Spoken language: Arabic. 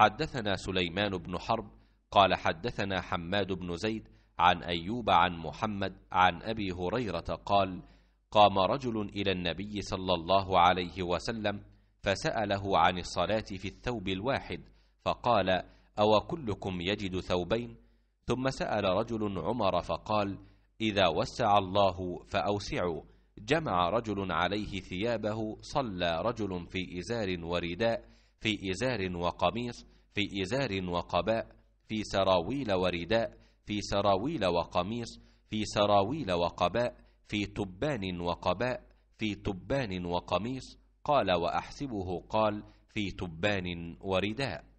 حدثنا سليمان بن حرب قال حدثنا حماد بن زيد عن أيوب عن محمد عن أبي هريرة قال قام رجل إلى النبي صلى الله عليه وسلم فسأله عن الصلاة في الثوب الواحد فقال أو كلكم يجد ثوبين ثم سأل رجل عمر فقال إذا وسع الله فأوسعوا جمع رجل عليه ثيابه صلى رجل في إزار ورداء في إزار وقميص في إزار وقباء في سراويل ورداء في سراويل وقميص في سراويل وقباء في تبان وقباء في تبان وقميص قال وأحسبه قال في تبان ورداء